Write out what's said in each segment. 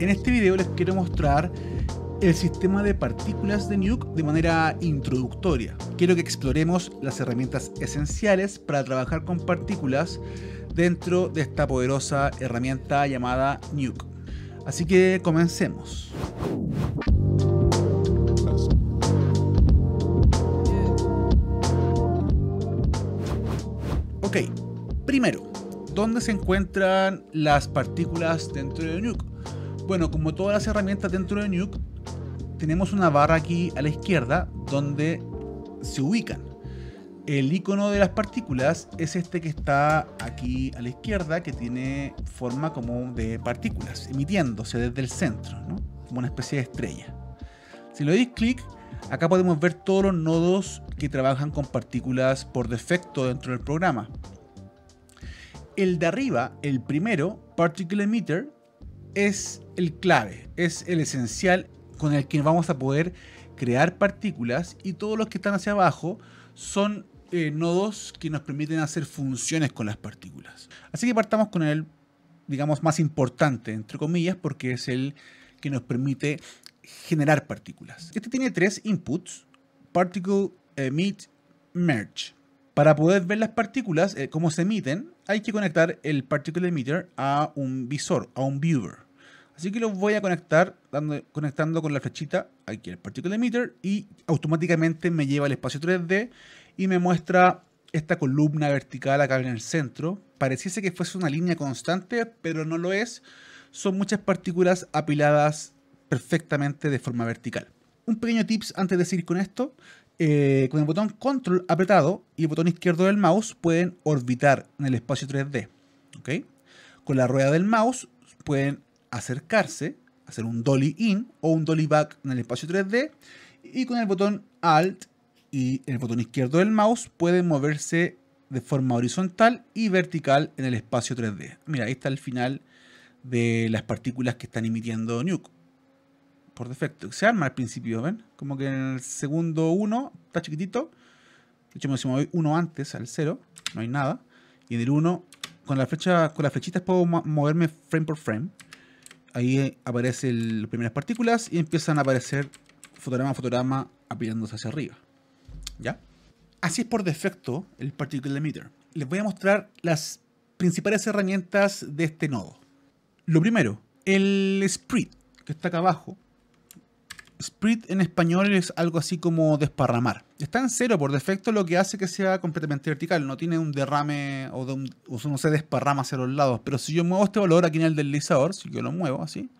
En este video les quiero mostrar el sistema de partículas de Nuke de manera introductoria. Quiero que exploremos las herramientas esenciales para trabajar con partículas dentro de esta poderosa herramienta llamada Nuke. Así que comencemos. Ok, primero, ¿dónde se encuentran las partículas dentro de Nuke? Bueno, como todas las herramientas dentro de Nuke, tenemos una barra aquí a la izquierda donde se ubican. El icono de las partículas es este que está aquí a la izquierda, que tiene forma como de partículas, emitiéndose desde el centro, como una especie de estrella. Si le doy clic, acá podemos ver todos los nodos que trabajan con partículas por defecto dentro del programa. El de arriba, el primero, Particle Emitter, es el clave, es el esencial con el que vamos a poder crear partículas y todos los que están hacia abajo son eh, nodos que nos permiten hacer funciones con las partículas. Así que partamos con el, digamos, más importante, entre comillas, porque es el que nos permite generar partículas. Este tiene tres inputs, particle, emit, merge. Para poder ver las partículas, eh, cómo se emiten, hay que conectar el particle emitter a un visor, a un viewer. Así que lo voy a conectar conectando con la flechita aquí el particle emitter y automáticamente me lleva al espacio 3D y me muestra esta columna vertical acá en el centro. Pareciese que fuese una línea constante, pero no lo es. Son muchas partículas apiladas perfectamente de forma vertical. Un pequeño tips antes de seguir con esto. Eh, con el botón control apretado y el botón izquierdo del mouse pueden orbitar en el espacio 3D. Con la rueda del mouse pueden acercarse, hacer un dolly in o un dolly back en el espacio 3D y con el botón alt y el botón izquierdo del mouse pueden moverse de forma horizontal y vertical en el espacio 3D. Mira, ahí está el final de las partículas que están emitiendo Nuke por defecto. Se arma al principio, ¿ven? Como que en el segundo 1 está chiquitito. De hecho, uno antes al 0, no hay nada. Y en el 1, con la flecha, con las flechitas puedo moverme frame por frame. Ahí eh, aparecen las primeras partículas y empiezan a aparecer fotograma a fotograma apilándose hacia arriba. ¿Ya? Así es por defecto el Particle Emitter. Les voy a mostrar las principales herramientas de este nodo. Lo primero, el spread que está acá abajo, spread en español es algo así como desparramar. Está en cero por defecto, lo que hace que sea completamente vertical. No tiene un derrame o, no se desparrama hacia los lados. Pero si yo muevo este valor aquí en el deslizador, si yo lo muevo así,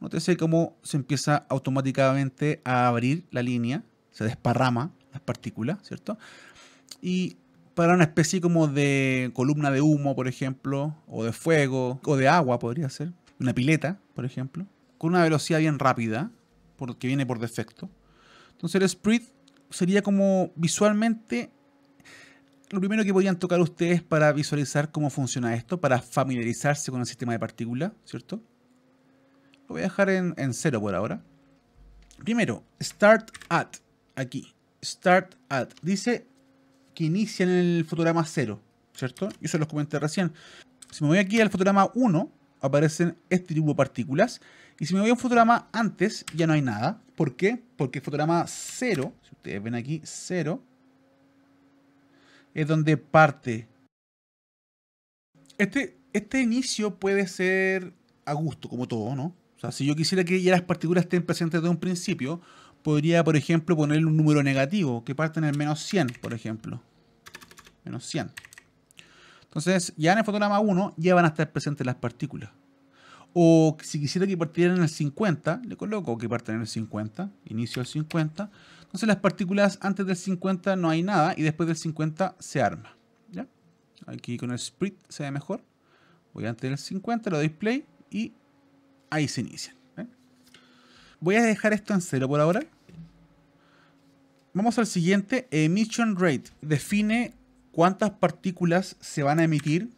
nótese cómo se empieza automáticamente a abrir la línea, se desparrama las partículas, ¿cierto? Y para una especie como de columna de humo, por ejemplo, o de fuego, o de agua podría ser, una pileta, por ejemplo, con una velocidad bien rápida, que viene por defecto. Entonces el spread sería como visualmente lo primero que podrían tocar ustedes para visualizar cómo funciona esto, para familiarizarse con el sistema de partículas, ¿cierto? Lo voy a dejar en, cero por ahora. Primero, start at, aquí, start at, dice que inicia en el fotograma 0, ¿cierto? Yo se los comenté recién. Si me voy aquí al fotograma 1, aparecen este tipo de partículas. Y si me voy a un fotograma antes, ya no hay nada. ¿Por qué? Porque fotograma 0, si ustedes ven aquí, 0, es donde parte. Este, este inicio puede ser a gusto, como todo, ¿no? O sea, si yo quisiera que ya las partículas estén presentes desde un principio, podría, por ejemplo, ponerle un número negativo, que parte en el menos 100, por ejemplo. Menos 100. Entonces, ya en el fotograma 1 ya van a estar presentes las partículas. O si quisiera que partieran en el 50, le coloco que partan en el 50, inicio el 50. Entonces las partículas antes del 50 no hay nada y después del 50 se arma. Aquí con el split se ve mejor. Voy antes del 50, lo display y ahí se inicia Voy a dejar esto en cero por ahora. Vamos al siguiente, Emission Rate. Define cuántas partículas se van a emitir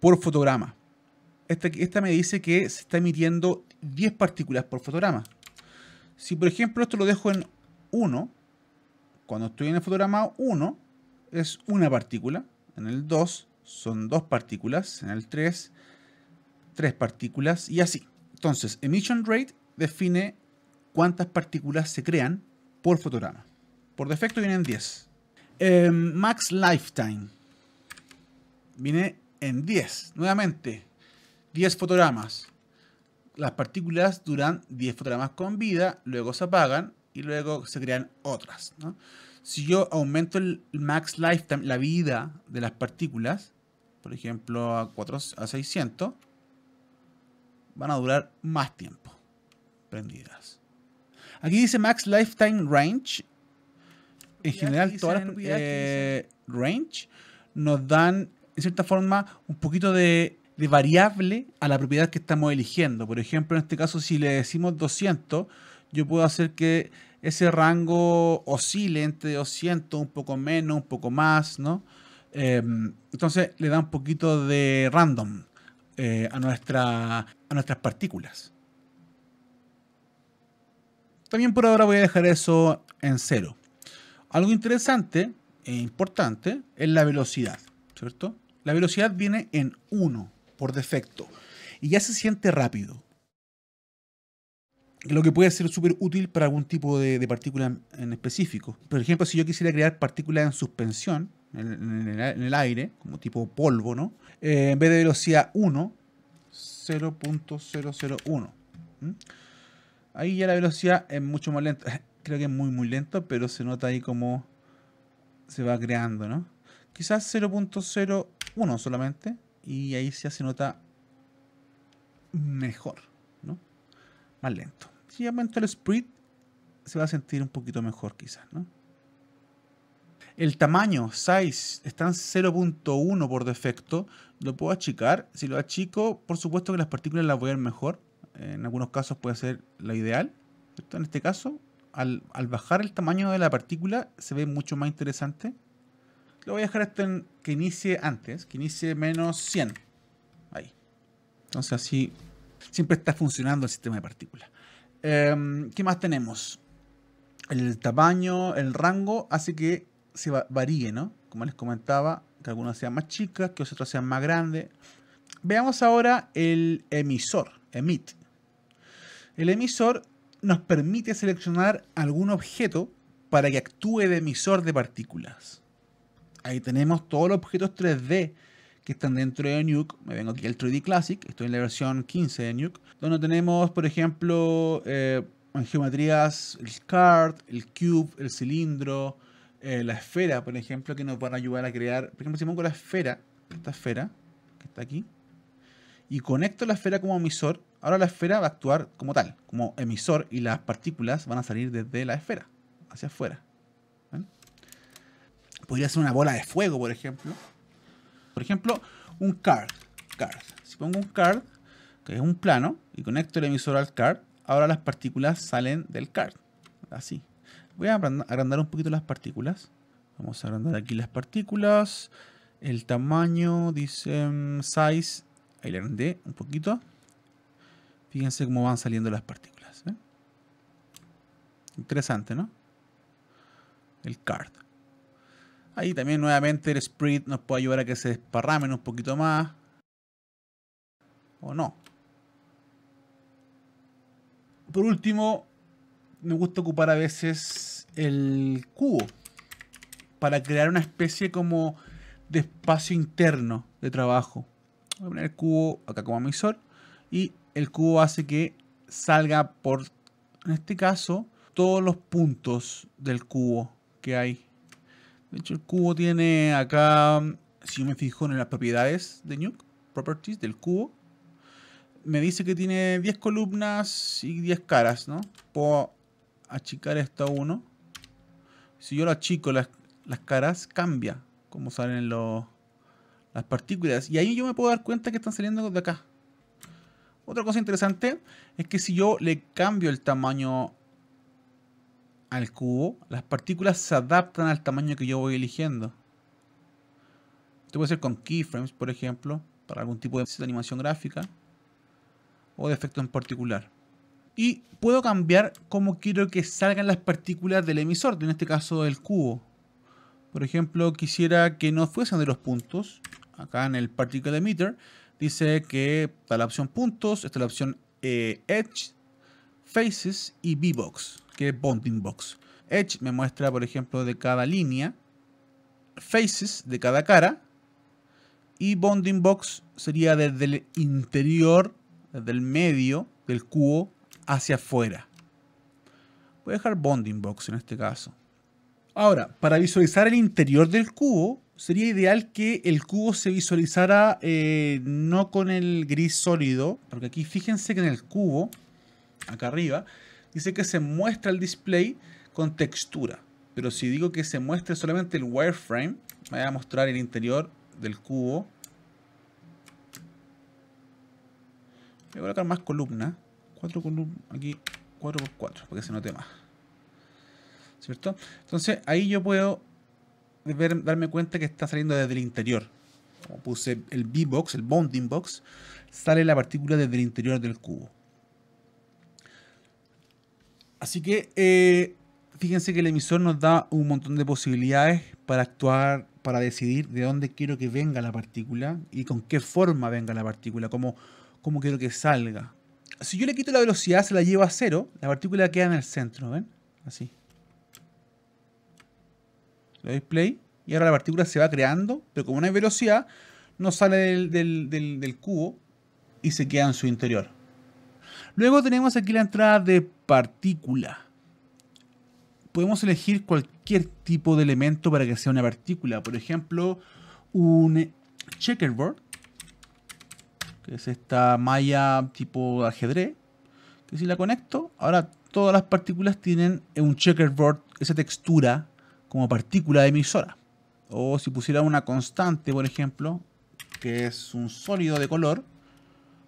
por fotograma. Este, esta, me dice que se está emitiendo 10 partículas por fotograma. Si por ejemplo esto lo dejo en 1, cuando estoy en el fotograma 1 es una partícula, en el 2 son dos partículas, en el 3 tres partículas y así. Entonces, emission rate define cuántas partículas se crean por fotograma. Por defecto vienen 10. Em, max Lifetime. Viene en 10. Nuevamente, 10 fotogramas. Las partículas duran 10 fotogramas con vida, luego se apagan y luego se crean otras. Si yo aumento el max lifetime, la vida de las partículas, por ejemplo a, 4, a 600, van a durar más tiempo prendidas. Aquí dice max lifetime range en general todas las propiedades eh, range nos dan, en cierta forma, un poquito de, variable a la propiedad que estamos eligiendo. Por ejemplo, en este caso, si le decimos 200, yo puedo hacer que ese rango oscile entre 200, un poco menos, un poco más, ¿no? Em, entonces le da un poquito de random eh, a nuestras partículas. También por ahora voy a dejar eso en cero. Algo interesante e importante es la velocidad, ¿cierto? La velocidad viene en 1 por defecto y ya se siente rápido. Lo que puede ser súper útil para algún tipo de, partícula en específico. Por ejemplo, si yo quisiera crear partículas en suspensión, en, el, aire, como tipo polvo, ¿no? Eh, en vez de velocidad 1, 0.001. Ahí ya la velocidad es mucho más lenta creo que es muy, muy lento, pero se nota ahí como se va creando, ¿no? Quizás 0.01 solamente, y ahí ya se nota mejor, ¿no? Más lento. Si aumento el spread, se va a sentir un poquito mejor quizás, ¿no? El tamaño, size, está en 0.1 por defecto. Lo puedo achicar. Si lo achico, por supuesto que las partículas las voy a ver mejor. En algunos casos puede ser la ideal. En este caso, al, bajar el tamaño de la partícula se ve mucho más interesante. Lo voy a dejar que inicie antes, que inicie menos 100. Ahí. Entonces así siempre está funcionando el sistema de partículas. Em, ¿Qué más tenemos? El tamaño, el rango hace que se varíe, ¿no? Como les comentaba, que algunas sean más chicas, que otras sean más grandes. Veamos ahora el emisor, emit. El emisor nos permite seleccionar algún objeto para que actúe de emisor de partículas. Ahí tenemos todos los objetos 3D que están dentro de Nuke. Me vengo aquí al 3D Classic, estoy en la versión 15 de Nuke, donde tenemos, por ejemplo, eh, en geometrías el card, el cube, el cilindro, eh, la esfera, por ejemplo, que nos van a ayudar a crear. Por ejemplo, si pongo la esfera, esta esfera que está aquí, y conecto la esfera como emisor, ahora la esfera va a actuar como tal, como emisor, y las partículas van a salir desde la esfera, hacia afuera. Podría ser una bola de fuego, por ejemplo. Por ejemplo, un card. Si pongo un card, que es un plano, y conecto el emisor al card, ahora las partículas salen del card. Así. Voy a agrandar un poquito las partículas. Vamos a agrandar aquí las partículas. El tamaño dice mm, size Ahí le un poquito. Fíjense cómo van saliendo las partículas. ¿eh? Interesante, ¿no? El card. Ahí también nuevamente el sprint nos puede ayudar a que se desparramen un poquito más. O no. Por último, me gusta ocupar a veces el cubo para crear una especie como de espacio interno de trabajo. Voy a poner el cubo acá como emisor. Y el cubo hace que salga por, en este caso, todos los puntos del cubo que hay. De hecho, el cubo tiene acá, si yo me fijo en las propiedades de Nuke, properties del cubo, me dice que tiene 10 columnas y 10 caras, ¿no? Puedo achicar esto a uno. Si yo lo achico, las, las caras cambia, como salen los las partículas. Y ahí yo me puedo dar cuenta que están saliendo de acá. Otra cosa interesante es que si yo le cambio el tamaño al cubo, las partículas se adaptan al tamaño que yo voy eligiendo. Esto puede ser con keyframes, por ejemplo, para algún tipo de animación gráfica o de efecto en particular. Y puedo cambiar cómo quiero que salgan las partículas del emisor, en este caso del cubo. Por ejemplo, quisiera que no fuesen de los puntos, acá en el Particle Emitter, dice que está la opción puntos, está la opción eh, Edge, Faces y V-Box, que es Bonding Box. Edge me muestra, por ejemplo, de cada línea, Faces de cada cara, y Bonding Box sería desde el interior, desde el medio del cubo hacia afuera. Voy a dejar Bonding Box en este caso. Ahora, para visualizar el interior del cubo, sería ideal que el cubo se visualizara eh, no con el gris sólido, porque aquí fíjense que en el cubo, acá arriba, dice que se muestra el display con textura. Pero si digo que se muestre solamente el wireframe, voy a mostrar el interior del cubo. Voy a colocar más columnas. Cuatro columnas, aquí 4x4, para que se note más. ¿Cierto? Entonces ahí yo puedo darme cuenta que está saliendo desde el interior. Como puse el B-Box, el Bounding Box, sale la partícula desde el interior del cubo. Así que eh, fíjense que el emisor nos da un montón de posibilidades para actuar, para decidir de dónde quiero que venga la partícula y con qué forma venga la partícula, cómo, cómo quiero que salga. Si yo le quito la velocidad, se la llevo a cero, la partícula queda en el centro, ¿ven? Así play y ahora la partícula se va creando, pero como no hay velocidad, no sale del, del cubo y se queda en su interior. Luego tenemos aquí la entrada de partícula. Podemos elegir cualquier tipo de elemento para que sea una partícula. Por ejemplo, un checkerboard, que es esta malla tipo ajedrez, que si la conecto, ahora todas las partículas tienen un checkerboard, esa textura como partícula de emisora. O si pusiera una constante, por ejemplo, que es un sólido de color,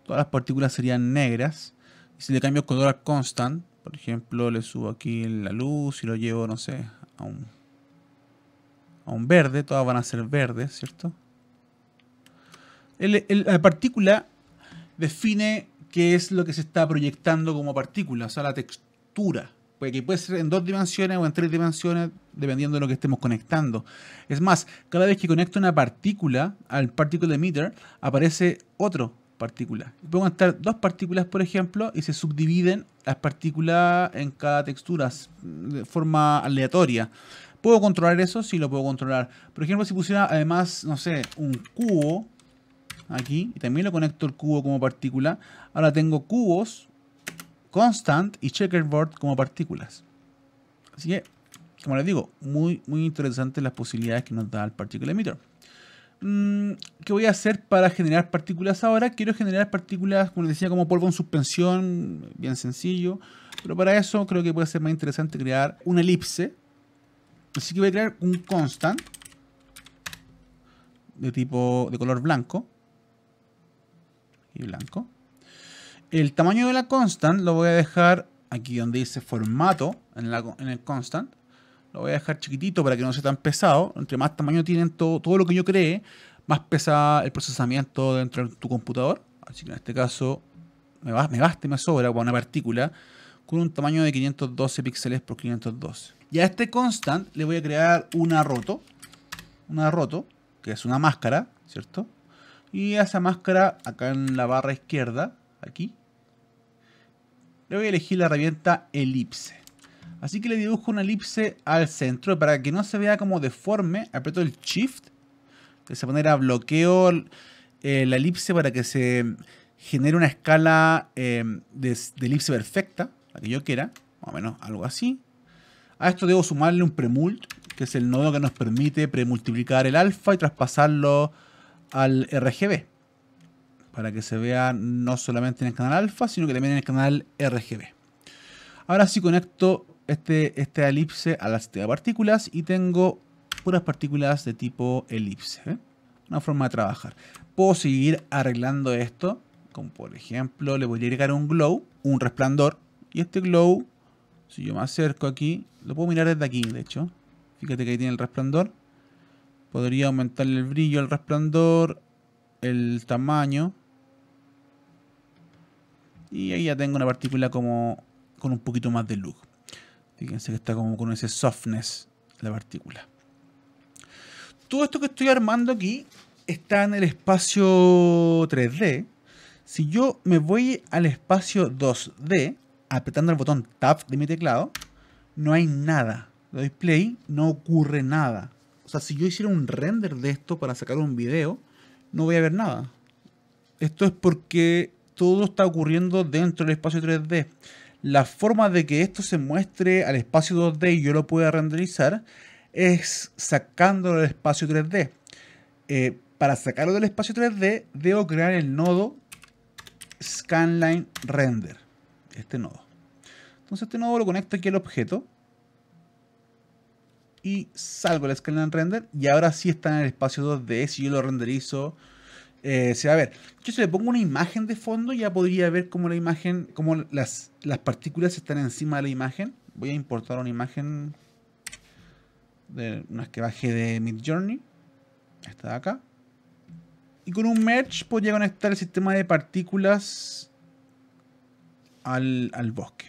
todas las partículas serían negras. Y si le cambio color a constant, por ejemplo, le subo aquí la luz y lo llevo, no sé, a un, a un verde, todas van a ser verdes, ¿cierto? la partícula define qué es lo que se está proyectando como partícula, o sea, la textura. Puede que puede ser en dos dimensiones o en tres dimensiones, dependiendo de lo que estemos conectando. Es más, cada vez que conecto una partícula al particle emitter, aparece otro partícula. Puedo conectar dos partículas, por ejemplo, y se subdividen las partículas en cada textura de forma aleatoria. ¿Puedo controlar eso? Sí, lo puedo controlar. Por ejemplo, si pusiera además, no sé, un cubo aquí, y también lo conecto el cubo como partícula, ahora tengo cubos constant y checkerboard como partículas. Así que, como les digo, muy, muy interesantes las posibilidades que nos da el particle emitter. Mm, ¿Qué voy a hacer para generar partículas ahora? Quiero generar partículas, como les decía, como polvo en suspensión, bien sencillo. Pero para eso creo que puede ser más interesante crear una elipse. Así que voy a crear un constant de tipo de color blanco y blanco. El tamaño de la constant lo voy a dejar aquí donde dice formato en, el constant. Lo voy a dejar chiquitito para que no sea tan pesado. Entre más tamaño tienen todo, todo lo que yo cree, más pesa el procesamiento dentro de tu computador. Así que en este caso me, va, me basta y me sobra para una partícula con un tamaño de 512 píxeles por 512. Y a este constant le voy a crear una roto, una roto, que es una máscara, ¿cierto? Y a esa máscara acá en la barra izquierda, aquí, le voy a elegir la herramienta elipse. Así que le dibujo una elipse al centro para que no se vea como deforme. Aprieto el Shift. De esa manera bloqueo eh, la elipse para que se genere una escala eh, de, elipse perfecta, la que yo quiera, más o menos algo así. A esto debo sumarle un premult, que es el nodo que nos permite premultiplicar el alfa y traspasarlo al RGB para que se vea no solamente en el canal alfa, sino que también en el canal RGB. Ahora sí conecto este, este elipse a la de partículas y tengo puras partículas de tipo elipse. ¿eh? Una forma de trabajar. Puedo seguir arreglando esto, como por ejemplo le voy a agregar un glow, un resplandor, y este glow, si yo me acerco aquí, lo puedo mirar desde aquí, de hecho. Fíjate que ahí tiene el resplandor. Podría aumentar el brillo el resplandor, el tamaño. Y ahí ya tengo una partícula como con un poquito más de look. Fíjense que está como con ese softness la partícula. Todo esto que estoy armando aquí está en el espacio 3D. Si yo me voy al espacio 2D, apretando el botón Tab de mi teclado, no hay nada. Lo display no ocurre nada. O sea, si yo hiciera un render de esto para sacar un video, no voy a ver nada. Esto es porque todo está ocurriendo dentro del espacio 3D. La forma de que esto se muestre al espacio 2D y yo lo pueda renderizar es sacándolo del espacio 3D. Eh, para sacarlo del espacio 3D debo crear el nodo scanline render. Este nodo. Entonces este nodo lo conecto aquí al objeto. Y salgo el scanline render. Y ahora sí está en el espacio 2D. Si yo lo renderizo eh, se va a ver. Yo si le pongo una imagen de fondo, ya podría ver cómo la imagen, cómo las, partículas están encima de la imagen. Voy a importar una imagen de un que de Mid Journey. Esta de acá. Y con un merge podría conectar el sistema de partículas al, bosque.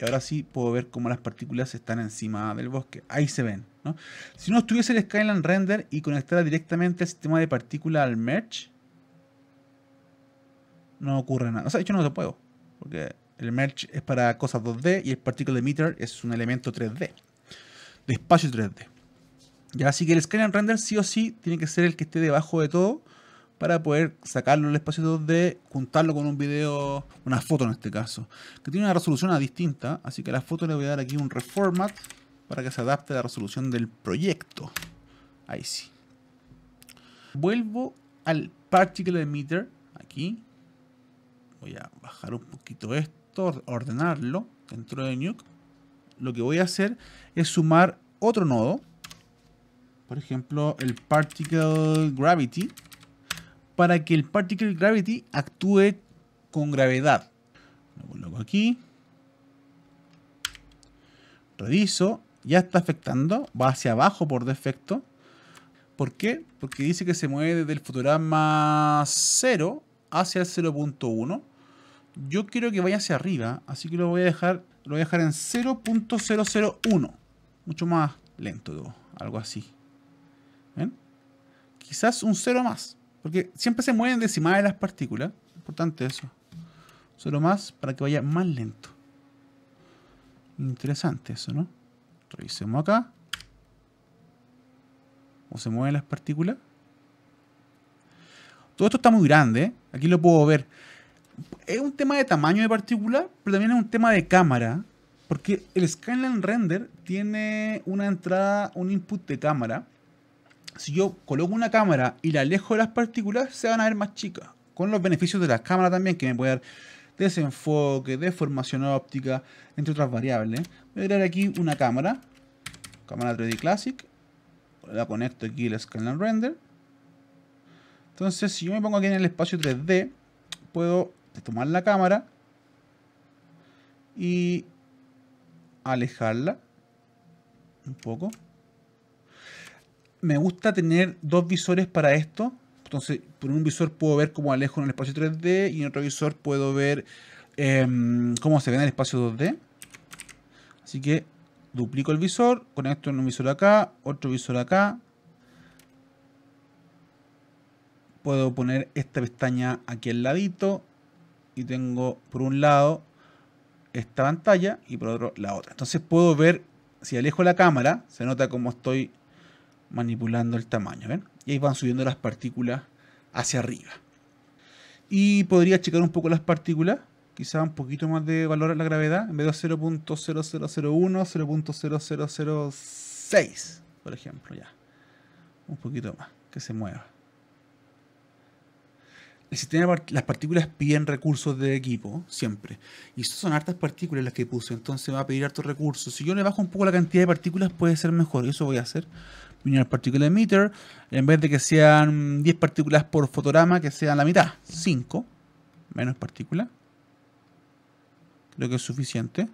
Y ahora sí puedo ver cómo las partículas están encima del bosque. Ahí se ven. Si no estuviese el Skyline Render y conectara directamente el sistema de partículas al merge, no ocurre nada. O sea, hecho no lo puedo, porque el merge es para cosas 2D y el particle emitter es un elemento 3D, de espacio 3D. Ya, así que el scan render sí o sí tiene que ser el que esté debajo de todo para poder sacarlo el espacio 2D, juntarlo con un video, una foto en este caso, que tiene una resolución distinta, así que a la foto le voy a dar aquí un reformat para que se adapte a la resolución del proyecto. Ahí sí. Vuelvo al particle emitter, aquí, Voy a bajar un poquito esto, ordenarlo dentro de Nuke. Lo que voy a hacer es sumar otro nodo. Por ejemplo, el Particle Gravity. Para que el Particle Gravity actúe con gravedad. Lo coloco aquí. Reviso. Ya está afectando. Va hacia abajo por defecto. ¿Por qué? Porque dice que se mueve desde el fotograma 0 hacia el 0.1. Yo quiero que vaya hacia arriba, así que lo voy a dejar, lo voy a dejar en 0.001. Mucho más lento, algo así. ¿Ven? Quizás un 0 más, porque siempre se mueven decimales las partículas. Importante eso. 0 más para que vaya más lento. Interesante eso, ¿no? Revisemos acá. ¿Cómo se mueven las partículas? Todo esto está muy grande. ¿eh? Aquí lo puedo ver es un tema de tamaño de particular, pero también es un tema de cámara. Porque el Skyline Render tiene una entrada, un input de cámara. Si yo coloco una cámara y la alejo de las partículas, se van a ver más chicas. Con los beneficios de las cámaras también, que me puede dar desenfoque, deformación óptica, entre otras variables. Voy a crear aquí una cámara. Cámara 3D Classic. La conecto aquí al Skyline Render. Entonces, si yo me pongo aquí en el espacio 3D, puedo tomar la cámara y alejarla un poco. Me gusta tener dos visores para esto. Entonces, por un visor puedo ver cómo alejo en el espacio 3D y en otro visor puedo ver em, cómo se ve en el espacio 2D. Así que duplico el visor, conecto en un visor acá, otro visor acá. Puedo poner esta pestaña aquí al ladito y tengo por un lado esta pantalla y por otro la otra. Entonces puedo ver, si alejo la cámara, se nota cómo estoy manipulando el tamaño. Y ahí van subiendo las partículas hacia arriba. Y podría checar un poco las partículas, quizá un poquito más de valor a la gravedad, en vez de 0.0001, 0.0006, por ejemplo, ya. Un poquito más, que se mueva el sistema, las partículas piden recursos de equipo, siempre. Y son hartas partículas las que puse, entonces va a pedir hartos recursos. Si yo le bajo un poco la cantidad de partículas, puede ser mejor. Eso voy a hacer. partículas Particle Emitter, en vez de que sean 10 partículas por fotograma, que sean la mitad, 5, menos partículas. Creo que es suficiente.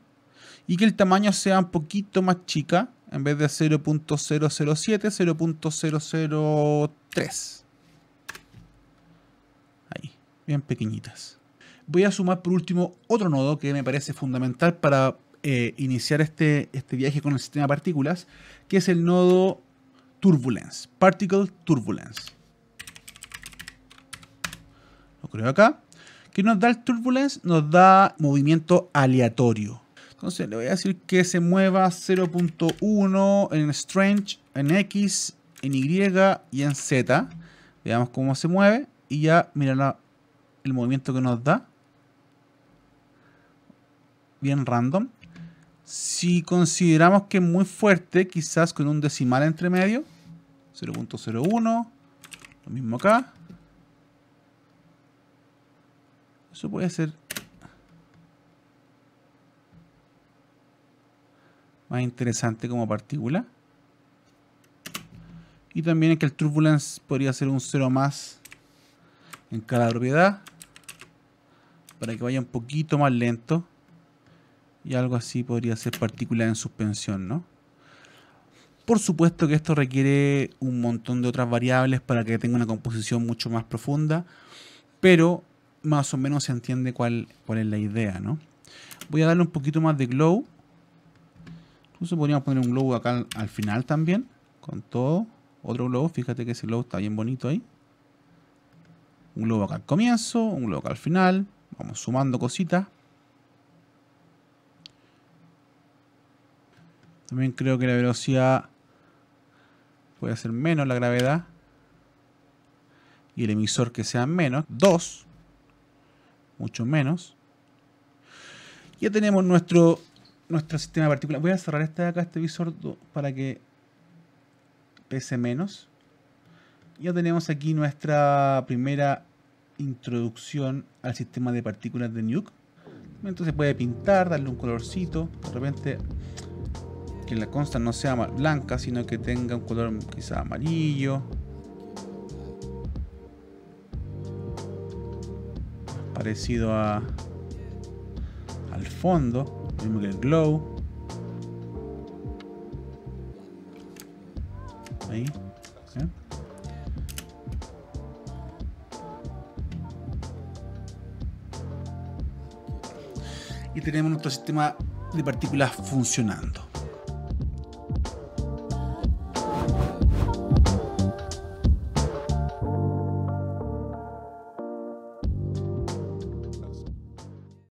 Y que el tamaño sea un poquito más chica, en vez de 0.007, 0.003 bien pequeñitas. Voy a sumar por último otro nodo que me parece fundamental para eh, iniciar este, este viaje con el sistema de partículas, que es el nodo Turbulence, Particle Turbulence. Lo creo acá. ¿Qué nos da el Turbulence? Nos da movimiento aleatorio. Entonces le voy a decir que se mueva 0.1 en Strange, en X, en Y y en Z. Veamos cómo se mueve y ya mira la el movimiento que nos da. Bien random. Si consideramos que es muy fuerte, quizás con un decimal entre medio. 0.01. Lo mismo acá. Eso puede ser más interesante como partícula. Y también es que el turbulence podría ser un 0 más en cada propiedad para que vaya un poquito más lento. Y algo así podría ser partícula en suspensión, ¿no? Por supuesto que esto requiere un montón de otras variables para que tenga una composición mucho más profunda, pero más o menos se entiende cuál, cuál es la idea, ¿no? Voy a darle un poquito más de glow. Incluso podríamos poner un glow acá al, final también, con todo. Otro glow, fíjate que ese glow está bien bonito ahí. Un glow acá al comienzo, un glow acá al final. Vamos sumando cositas. También creo que la velocidad puede ser menos la gravedad. Y el emisor que sea menos. 2. Mucho menos. Ya tenemos nuestro, nuestro sistema particular, Voy a cerrar este de acá, este visor, para que pese menos. Ya tenemos aquí nuestra primera introducción al sistema de partículas de Nuke. Entonces puede pintar, darle un colorcito, de repente que la consta no sea blanca, sino que tenga un color quizá amarillo. Parecido a al fondo, el glow. tenemos nuestro sistema de partículas funcionando.